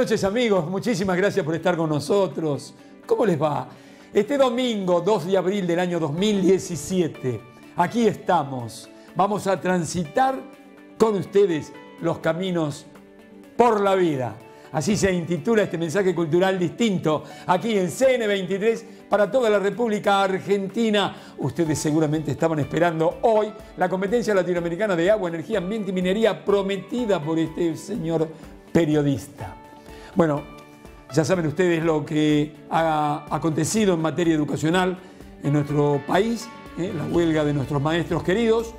noches amigos, muchísimas gracias por estar con nosotros. ¿Cómo les va? Este domingo 2 de abril del año 2017, aquí estamos. Vamos a transitar con ustedes los caminos por la vida. Así se intitula este mensaje cultural distinto aquí en CN23 para toda la República Argentina. Ustedes seguramente estaban esperando hoy la competencia latinoamericana de agua, energía, ambiente y minería prometida por este señor periodista. Bueno, ya saben ustedes lo que ha acontecido en materia educacional en nuestro país, ¿eh? la huelga de nuestros maestros queridos.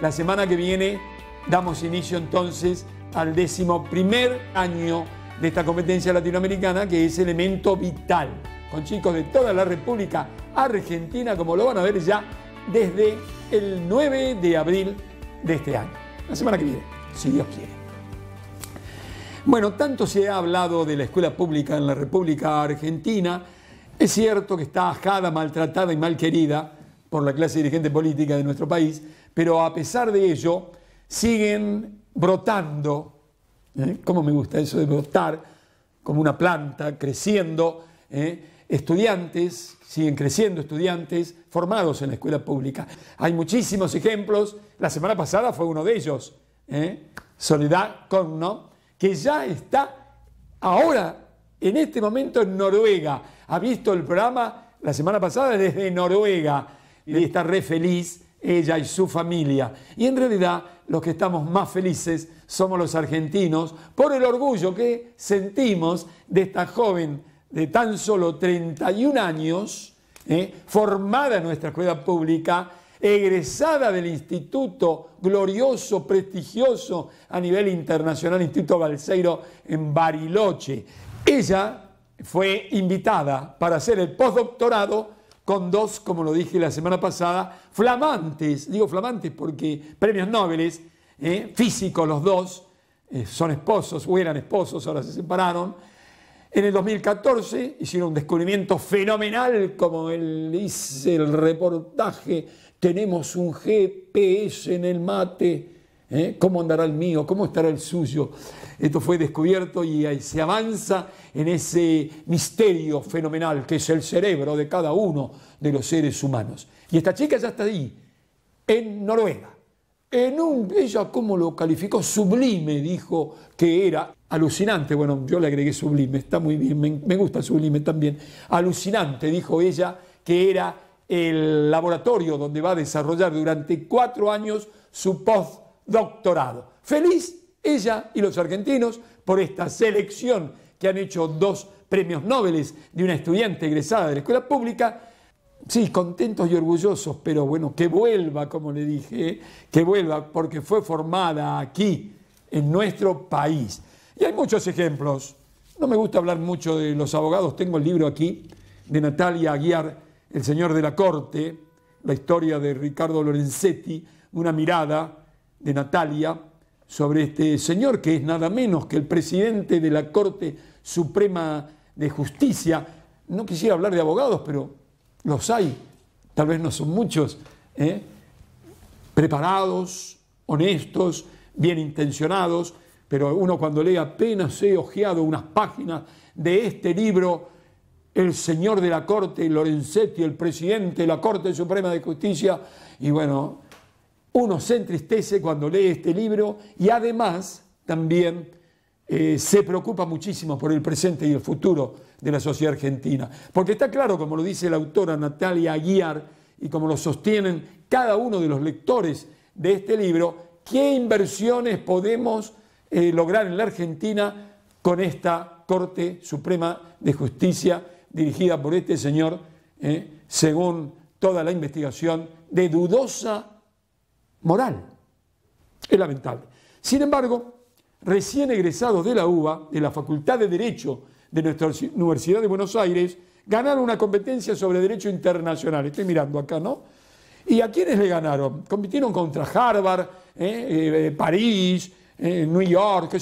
La semana que viene damos inicio entonces al décimo primer año de esta competencia latinoamericana que es elemento vital, con chicos de toda la República Argentina, como lo van a ver ya desde el 9 de abril de este año, la semana que viene, si Dios quiere. Bueno, tanto se ha hablado de la escuela pública en la República Argentina. Es cierto que está ajada, maltratada y mal querida por la clase dirigente política de nuestro país, pero a pesar de ello, siguen brotando. ¿eh? ¿Cómo me gusta eso de brotar? Como una planta, creciendo. ¿eh? Estudiantes, siguen creciendo estudiantes formados en la escuela pública. Hay muchísimos ejemplos. La semana pasada fue uno de ellos. ¿eh? Soledad no que ya está ahora, en este momento, en Noruega. Ha visto el programa la semana pasada desde Noruega y está re feliz ella y su familia. Y en realidad los que estamos más felices somos los argentinos por el orgullo que sentimos de esta joven de tan solo 31 años, ¿eh? formada en nuestra escuela pública, egresada del instituto glorioso, prestigioso a nivel internacional, Instituto Balseiro en Bariloche. Ella fue invitada para hacer el postdoctorado con dos, como lo dije la semana pasada, flamantes, digo flamantes porque premios Nobel, ¿eh? físicos los dos, eh, son esposos o eran esposos, ahora se separaron. En el 2014 hicieron un descubrimiento fenomenal, como el, hice el reportaje tenemos un GPS en el mate. ¿eh? ¿Cómo andará el mío? ¿Cómo estará el suyo? Esto fue descubierto y ahí se avanza en ese misterio fenomenal que es el cerebro de cada uno de los seres humanos. Y esta chica ya está ahí, en Noruega. En un, ella, ¿cómo lo calificó? Sublime, dijo que era alucinante. Bueno, yo le agregué sublime, está muy bien, me, gusta sublime también. Alucinante, dijo ella, que era el laboratorio donde va a desarrollar durante cuatro años su postdoctorado. Feliz ella y los argentinos por esta selección que han hecho dos premios Nobel de una estudiante egresada de la escuela pública. Sí, contentos y orgullosos, pero bueno, que vuelva, como le dije, que vuelva porque fue formada aquí, en nuestro país. Y hay muchos ejemplos. No me gusta hablar mucho de los abogados, tengo el libro aquí de Natalia Aguiar el Señor de la Corte, la historia de Ricardo Lorenzetti, una mirada de Natalia sobre este señor que es nada menos que el presidente de la Corte Suprema de Justicia. No quisiera hablar de abogados, pero los hay, tal vez no son muchos, ¿eh? preparados, honestos, bien intencionados, pero uno cuando lee apenas he ojeado unas páginas de este libro, el señor de la Corte, Lorenzetti, el presidente de la Corte Suprema de Justicia. Y bueno, uno se entristece cuando lee este libro y además también eh, se preocupa muchísimo por el presente y el futuro de la sociedad argentina. Porque está claro, como lo dice la autora Natalia Aguiar y como lo sostienen cada uno de los lectores de este libro, qué inversiones podemos eh, lograr en la Argentina con esta Corte Suprema de Justicia dirigida por este señor, eh, según toda la investigación, de dudosa moral. Es lamentable. Sin embargo, recién egresados de la UBA, de la Facultad de Derecho de nuestra Universidad de Buenos Aires, ganaron una competencia sobre derecho internacional. Estoy mirando acá, ¿no? ¿Y a quiénes le ganaron? Compitieron contra Harvard, eh, eh, París, eh, New York,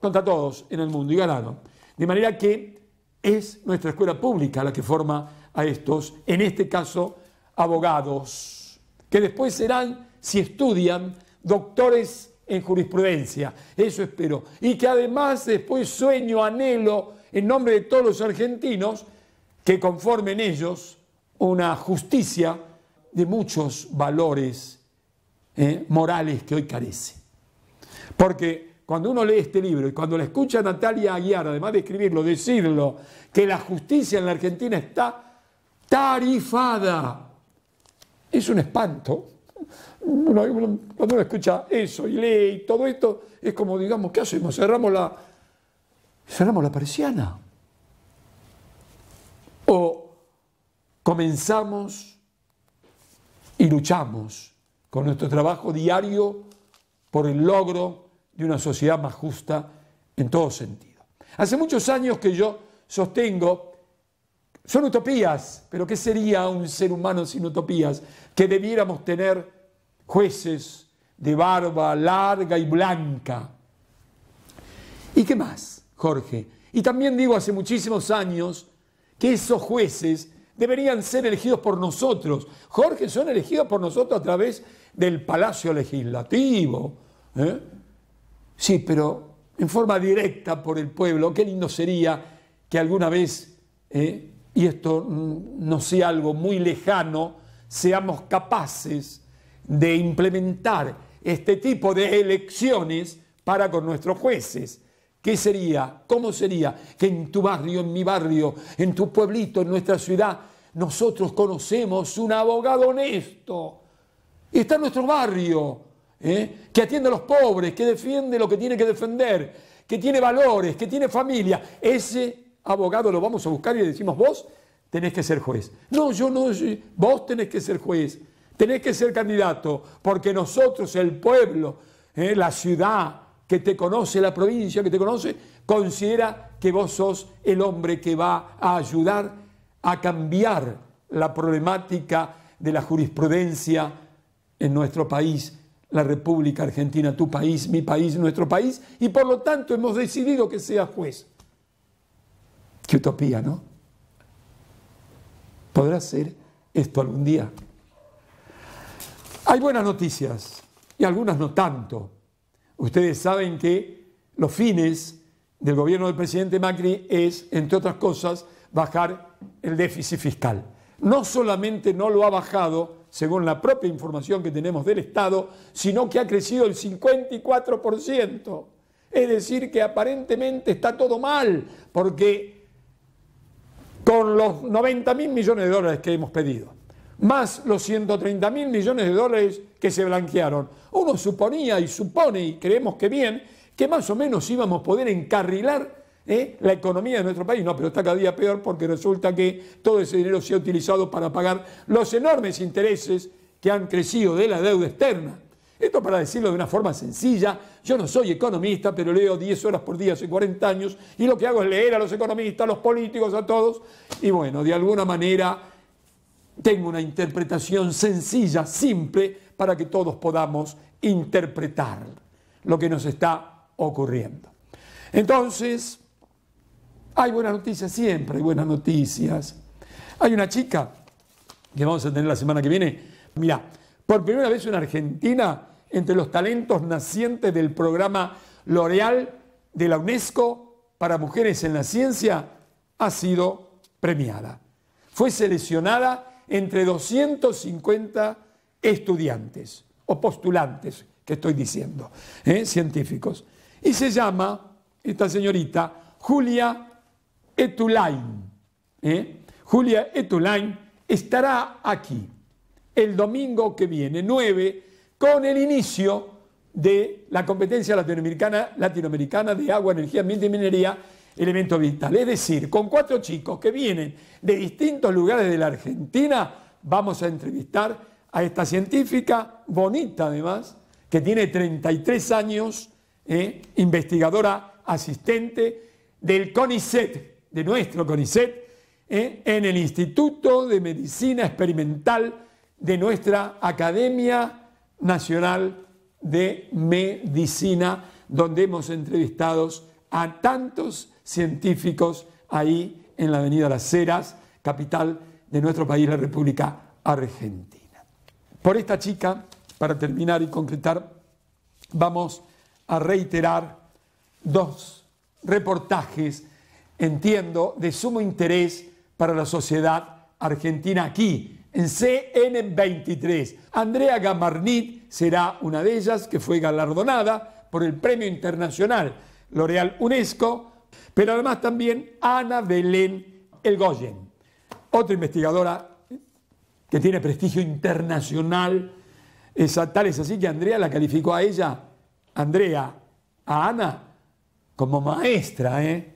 contra todos en el mundo y ganaron. De manera que es nuestra escuela pública la que forma a estos, en este caso, abogados, que después serán, si estudian, doctores en jurisprudencia, eso espero, y que además después sueño, anhelo, en nombre de todos los argentinos, que conformen ellos una justicia de muchos valores eh, morales que hoy carece. Porque cuando uno lee este libro y cuando le escucha a Natalia Aguiar, además de escribirlo, decirlo, que la justicia en la Argentina está tarifada, es un espanto. cuando uno escucha eso y lee todo esto, es como, digamos, ¿qué hacemos? Cerramos la, cerramos la O comenzamos y luchamos con nuestro trabajo diario por el logro una sociedad más justa en todo sentido. Hace muchos años que yo sostengo, son utopías, pero ¿qué sería un ser humano sin utopías? Que debiéramos tener jueces de barba larga y blanca. ¿Y qué más, Jorge? Y también digo hace muchísimos años que esos jueces deberían ser elegidos por nosotros. Jorge, son elegidos por nosotros a través del Palacio Legislativo, ¿eh? Sí, pero en forma directa por el pueblo. Qué lindo sería que alguna vez, eh, y esto mm, no sea algo muy lejano, seamos capaces de implementar este tipo de elecciones para con nuestros jueces. ¿Qué sería? ¿Cómo sería que en tu barrio, en mi barrio, en tu pueblito, en nuestra ciudad, nosotros conocemos un abogado honesto? Está en nuestro barrio, ¿eh? que atiende a los pobres, que defiende lo que tiene que defender, que tiene valores, que tiene familia. Ese abogado lo vamos a buscar y le decimos, vos tenés que ser juez. No, yo no, vos tenés que ser juez, tenés que ser candidato, porque nosotros, el pueblo, ¿eh? la ciudad que te conoce, la provincia que te conoce, considera que vos sos el hombre que va a ayudar a cambiar la problemática de la jurisprudencia en nuestro país la República Argentina, tu país, mi país, nuestro país, y por lo tanto hemos decidido que seas juez. Qué utopía, ¿no? ¿Podrá ser esto algún día? Hay buenas noticias y algunas no tanto. Ustedes saben que los fines del gobierno del presidente Macri es, entre otras cosas, bajar el déficit fiscal. No solamente no lo ha bajado, según la propia información que tenemos del Estado, sino que ha crecido el 54%. Es decir, que aparentemente está todo mal, porque con los 90 mil millones de dólares que hemos pedido, más los 130 mil millones de dólares que se blanquearon, uno suponía y supone, y creemos que bien, que más o menos íbamos a poder encarrilar ¿Eh? la economía de nuestro país. No, pero está cada día peor porque resulta que todo ese dinero se ha utilizado para pagar los enormes intereses que han crecido de la deuda externa. Esto para decirlo de una forma sencilla, yo no soy economista, pero leo 10 horas por día hace 40 años y lo que hago es leer a los economistas, a los políticos, a todos, y bueno, de alguna manera tengo una interpretación sencilla, simple, para que todos podamos interpretar lo que nos está ocurriendo. Entonces, hay buenas noticias, siempre hay buenas noticias. Hay una chica que vamos a tener la semana que viene. Mira, por primera vez en Argentina, entre los talentos nacientes del programa L'Oreal de la UNESCO para mujeres en la ciencia, ha sido premiada. Fue seleccionada entre 250 estudiantes o postulantes, que estoy diciendo, ¿eh? científicos. Y se llama, esta señorita, Julia Etulain. ¿eh? Julia Etulain estará aquí el domingo que viene, 9, con el inicio de la competencia latinoamericana, de agua, energía, ambiente y minería, elemento vital. Es decir, con cuatro chicos que vienen de distintos lugares de la Argentina, vamos a entrevistar a esta científica, bonita además, que tiene 33 años, ¿eh? investigadora asistente del CONICET, de nuestro CONICET, ¿eh? en el Instituto de Medicina Experimental de nuestra Academia Nacional de Medicina, donde hemos entrevistado a tantos científicos ahí en la Avenida Las Heras, capital de nuestro país, la República Argentina. Por esta chica, para terminar y concretar, vamos a reiterar dos reportajes entiendo, de sumo interés para la sociedad argentina aquí, en CN23. Andrea Gamarnit será una de ellas que fue galardonada por el Premio Internacional L'Oreal UNESCO, pero además también Ana Belén Elgoyen, otra investigadora que tiene prestigio internacional. Esa, tal es así que Andrea la calificó a ella, Andrea, a Ana, como maestra, ¿eh?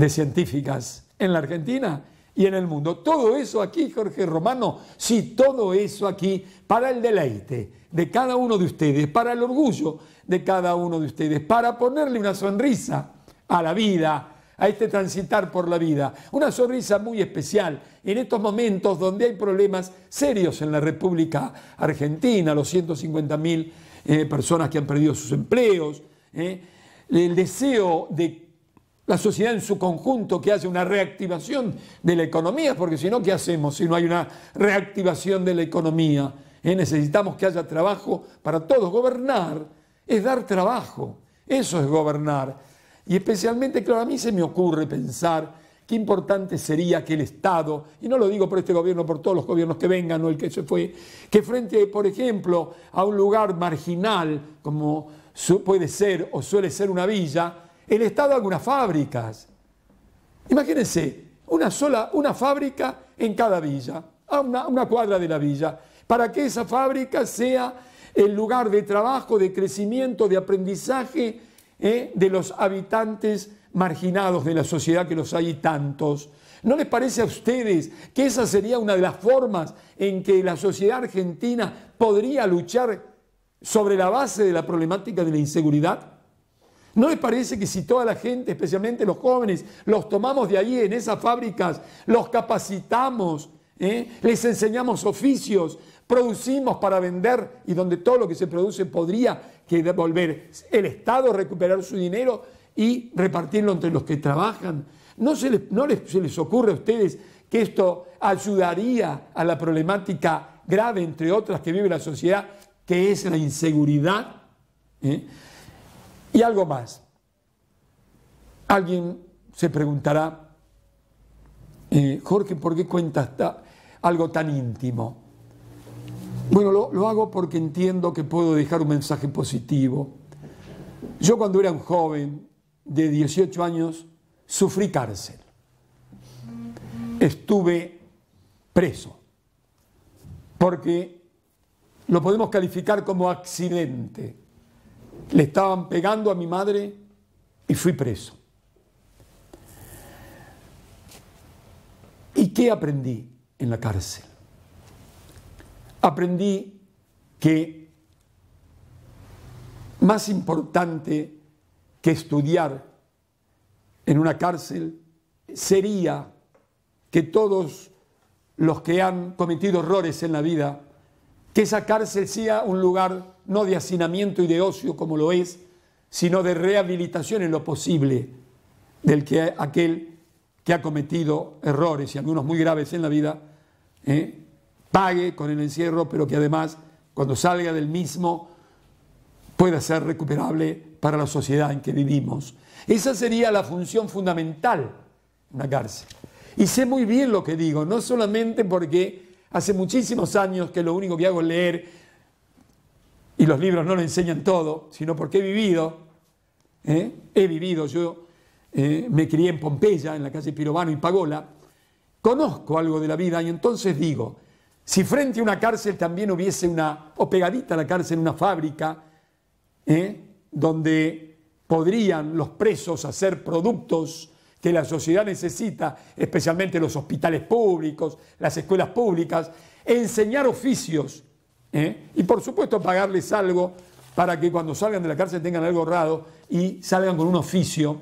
de científicas en la Argentina y en el mundo. Todo eso aquí, Jorge Romano, sí, todo eso aquí para el deleite de cada uno de ustedes, para el orgullo de cada uno de ustedes, para ponerle una sonrisa a la vida, a este transitar por la vida. Una sonrisa muy especial en estos momentos donde hay problemas serios en la República Argentina, los 150 eh, personas que han perdido sus empleos, eh. el deseo de la sociedad en su conjunto, que haya una reactivación de la economía, porque si no, ¿qué hacemos si no hay una reactivación de la economía? Eh, necesitamos que haya trabajo para todos. Gobernar es dar trabajo, eso es gobernar. Y especialmente, claro, a mí se me ocurre pensar qué importante sería que el Estado, y no lo digo por este gobierno, por todos los gobiernos que vengan o el que se fue, que frente, por ejemplo, a un lugar marginal como puede ser o suele ser una villa, el Estado unas fábricas. Imagínense, una sola, una fábrica en cada villa, a una, cuadra de la villa, para que esa fábrica sea el lugar de trabajo, de crecimiento, de aprendizaje ¿eh? de los habitantes marginados de la sociedad que los hay tantos. ¿No les parece a ustedes que esa sería una de las formas en que la sociedad argentina podría luchar sobre la base de la problemática de la inseguridad? ¿No les parece que si toda la gente, especialmente los jóvenes, los tomamos de ahí en esas fábricas, los capacitamos, ¿eh? les enseñamos oficios, producimos para vender y donde todo lo que se produce podría que devolver el Estado, recuperar su dinero y repartirlo entre los que trabajan? ¿No, se les, les ocurre a ustedes que esto ayudaría a la problemática grave, entre otras, que vive la sociedad, que es la inseguridad? ¿Eh? Y algo más. Alguien se preguntará, eh, Jorge, ¿por qué cuentas algo tan íntimo? Bueno, lo, lo hago porque entiendo que puedo dejar un mensaje positivo. Yo cuando era un joven de 18 años sufrí cárcel. Estuve preso porque lo podemos calificar como accidente. Le estaban pegando a mi madre y fui preso. ¿Y qué aprendí en la cárcel? Aprendí que más importante que estudiar en una cárcel sería que todos los que han cometido errores en la vida, que esa cárcel sea un lugar no de hacinamiento y de ocio como lo es, sino de rehabilitación en lo posible del que aquel que ha cometido errores y algunos muy graves en la vida, ¿eh? pague con el encierro, pero que además cuando salga del mismo pueda ser recuperable para la sociedad en que vivimos. Esa sería la función fundamental de la cárcel. Y sé muy bien lo que digo, no solamente porque hace muchísimos años que lo único que hago es leer y los libros no lo enseñan todo, sino porque he vivido, ¿eh? he vivido, yo eh, me crié en Pompeya, en la calle Pirovano y Pagola, conozco algo de la vida y entonces digo, si frente a una cárcel también hubiese una, o pegadita a la cárcel, una fábrica, ¿eh? donde podrían los presos hacer productos que la sociedad necesita, especialmente los hospitales públicos, las escuelas públicas, enseñar oficios ¿eh? y por supuesto pagarles algo para que cuando salgan de la cárcel tengan algo ahorrado y salgan con un oficio.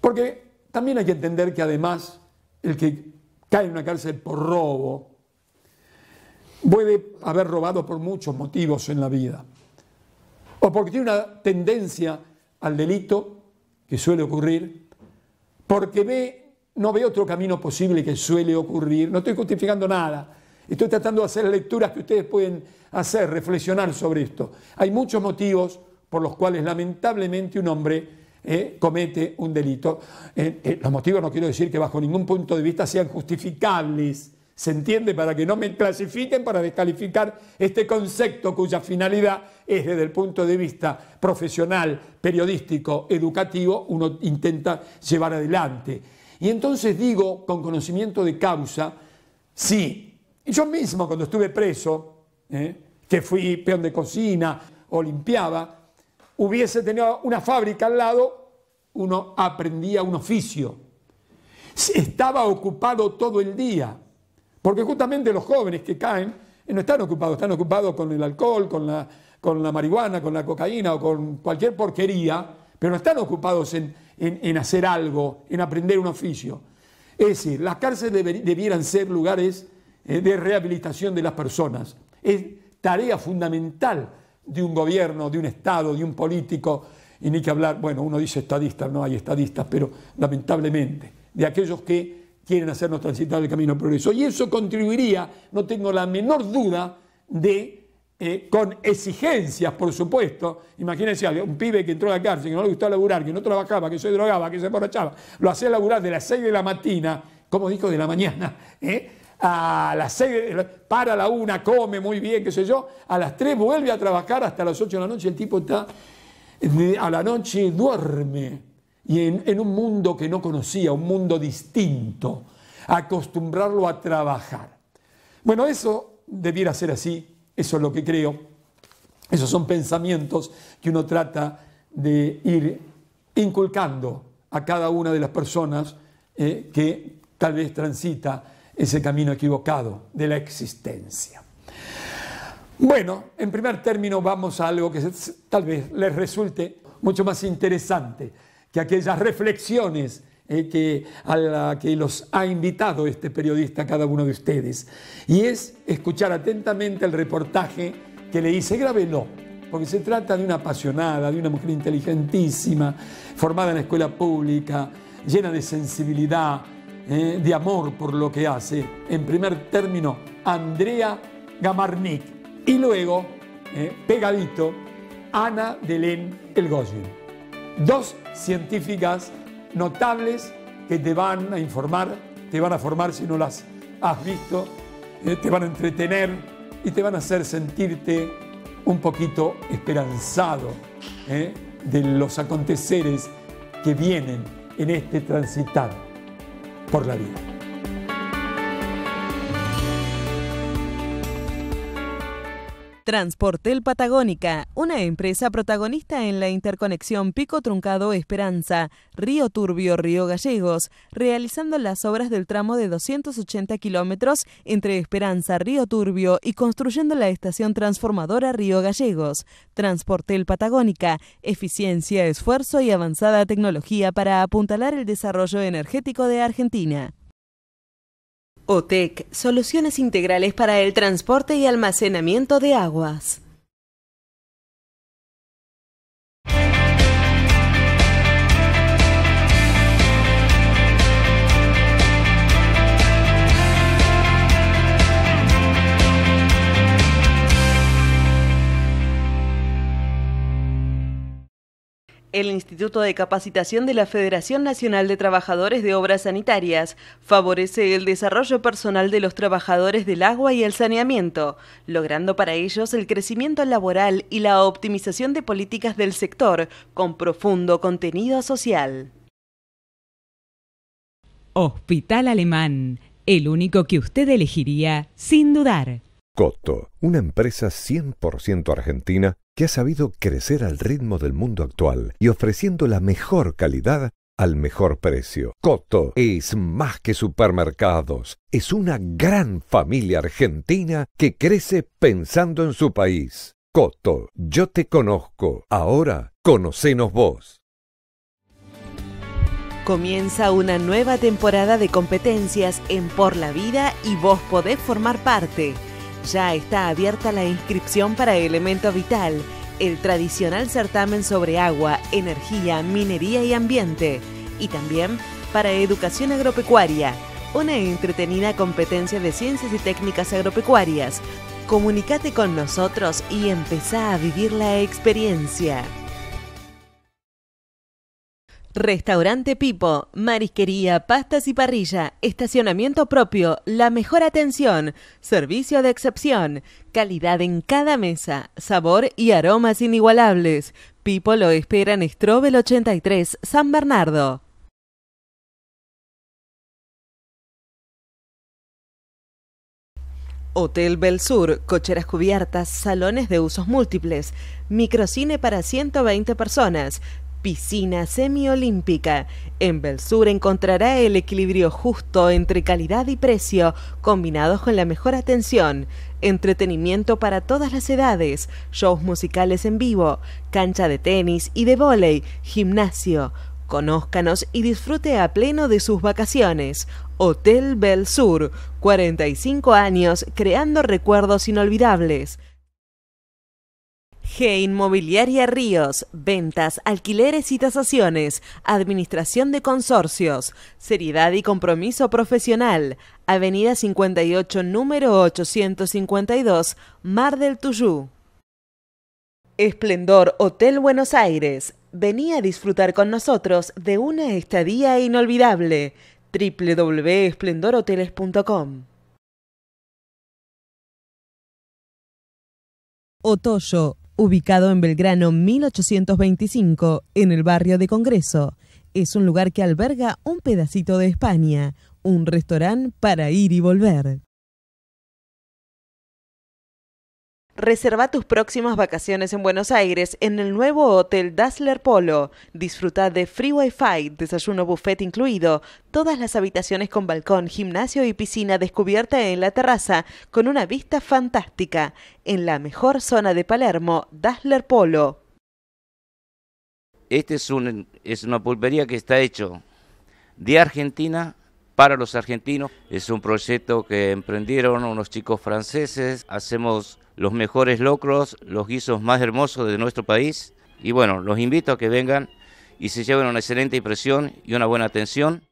Porque también hay que entender que además el que cae en una cárcel por robo puede haber robado por muchos motivos en la vida. O porque tiene una tendencia al delito, que suele ocurrir, porque ve, no ve otro camino posible que suele ocurrir. No estoy justificando nada Estoy tratando de hacer lecturas que ustedes pueden hacer, reflexionar sobre esto. Hay muchos motivos por los cuales lamentablemente un hombre eh, comete un delito. Eh, eh, los motivos no quiero decir que bajo ningún punto de vista sean justificables. ¿Se entiende? Para que no me clasifiquen para descalificar este concepto cuya finalidad es desde el punto de vista profesional, periodístico, educativo, uno intenta llevar adelante. Y entonces digo con conocimiento de causa, sí, y yo mismo cuando estuve preso, eh, que fui peón de cocina o limpiaba, hubiese tenido una fábrica al lado, uno aprendía un oficio. Estaba ocupado todo el día, porque justamente los jóvenes que caen eh, no están ocupados, están ocupados con el alcohol, con la, marihuana, con la cocaína o con cualquier porquería, pero no están ocupados en hacer algo, en aprender un oficio. Es decir, las cárceles debieran ser lugares eh, de rehabilitación de las personas. Es tarea fundamental de un gobierno, de un Estado, de un político, y ni que hablar, bueno, uno dice estadistas, no hay estadistas, pero lamentablemente, de aquellos que quieren hacernos transitar el camino progreso. Y eso contribuiría, no tengo la menor duda, de eh, con exigencias, por supuesto. Imagínense, un pibe que entró a la cárcel, que no le gustaba laburar, que no trabajaba, que se drogaba, que se emborrachaba, lo hacía laburar de las 6 de la mañana, como dijo, de la mañana, ¿eh? a las 6, para la una, come muy bien, qué sé yo, a las 3 vuelve a trabajar hasta las 8 de la noche, el tipo está, a la noche duerme, y en, un mundo que no conocía, un mundo distinto, acostumbrarlo a trabajar. Bueno, eso debiera ser así, eso es lo que creo, esos son pensamientos que uno trata de ir inculcando a cada una de las personas eh, que tal vez transita ese camino equivocado de la existencia. Bueno, en primer término vamos a algo que tal vez les resulte mucho más interesante que aquellas reflexiones eh, que, a las que los ha invitado este periodista cada uno de ustedes. Y es escuchar atentamente el reportaje que le hice, grábelo, porque se trata de una apasionada, de una mujer inteligentísima, formada en la escuela pública, llena de sensibilidad, eh, de amor por lo que hace, en primer término, Andrea Gamarnik, y luego, eh, pegadito, Ana Delén Elgoyen. Dos científicas notables que te van a informar, te van a formar si no las has visto, eh, te van a entretener y te van a hacer sentirte un poquito esperanzado de los aconteceres que vienen en este transitado por la vida. Transportel Patagónica, una empresa protagonista en la interconexión Pico Truncado Esperanza, Río Turbio, Río Gallegos, realizando las obras del tramo de 280 kilómetros entre Esperanza, Río Turbio y construyendo la estación transformadora Río Gallegos. Transportel Patagónica, eficiencia, esfuerzo y avanzada tecnología para apuntalar el desarrollo energético de Argentina. OTEC, soluciones integrales para el transporte y almacenamiento de aguas. el Instituto de Capacitación de la Federación Nacional de Trabajadores de Obras Sanitarias favorece el desarrollo personal de los trabajadores del agua y el saneamiento, logrando para ellos el crecimiento laboral y la optimización de políticas del sector con profundo contenido social. Hospital Alemán, el único que usted elegiría sin dudar. Coto, una empresa 100% argentina que ha sabido crecer al ritmo del mundo actual y ofreciendo la mejor calidad al mejor precio. Coto es más que supermercados, es una gran familia argentina que crece pensando en su país. Coto, yo te conozco, ahora conocenos vos. Comienza una nueva temporada de competencias en Por la Vida y vos podés formar parte. Ya está abierta la inscripción para Elemento Vital, el tradicional certamen sobre agua, energía, minería y ambiente, y también para Educación Agropecuaria, una entretenida competencia de ciencias y técnicas agropecuarias. Comunicate con nosotros y empezá a vivir la experiencia. Restaurante Pipo, marisquería, pastas y parrilla, estacionamiento propio, la mejor atención, servicio de excepción, calidad en cada mesa, sabor y aromas inigualables. Pipo lo espera en Strobel 83, San Bernardo. Hotel Bel Sur, cocheras cubiertas, salones de usos múltiples, microcine para 120 personas, Piscina semiolímpica. En Belsur encontrará el equilibrio justo entre calidad y precio, combinados con la mejor atención, entretenimiento para todas las edades, shows musicales en vivo, cancha de tenis y de vóley, gimnasio. Conózcanos y disfrute a pleno de sus vacaciones. Hotel Belsur, 45 años creando recuerdos inolvidables. G Inmobiliaria Ríos, ventas, alquileres y tasaciones, administración de consorcios, seriedad y compromiso profesional. Avenida 58, número 852, Mar del Tuyú. Esplendor Hotel Buenos Aires. Venía a disfrutar con nosotros de una estadía inolvidable. www.esplendorhoteles.com Otoyo, Ubicado en Belgrano 1825, en el barrio de Congreso, es un lugar que alberga un pedacito de España, un restaurante para ir y volver. Reserva tus próximas vacaciones en Buenos Aires en el nuevo Hotel Dazzler Polo. Disfruta de free wifi, desayuno buffet incluido, todas las habitaciones con balcón, gimnasio y piscina descubierta en la terraza con una vista fantástica. En la mejor zona de Palermo, Dazzler Polo. Este es, una pulpería que está hecho de Argentina para los argentinos. Es un proyecto que emprendieron unos chicos franceses. Hacemos los mejores locros, los guisos más hermosos de nuestro país. Y bueno, los invito a que vengan y se lleven una excelente impresión y una buena atención.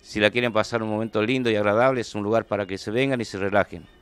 Si la quieren pasar un momento lindo y agradable, es un lugar para que se vengan y se relajen.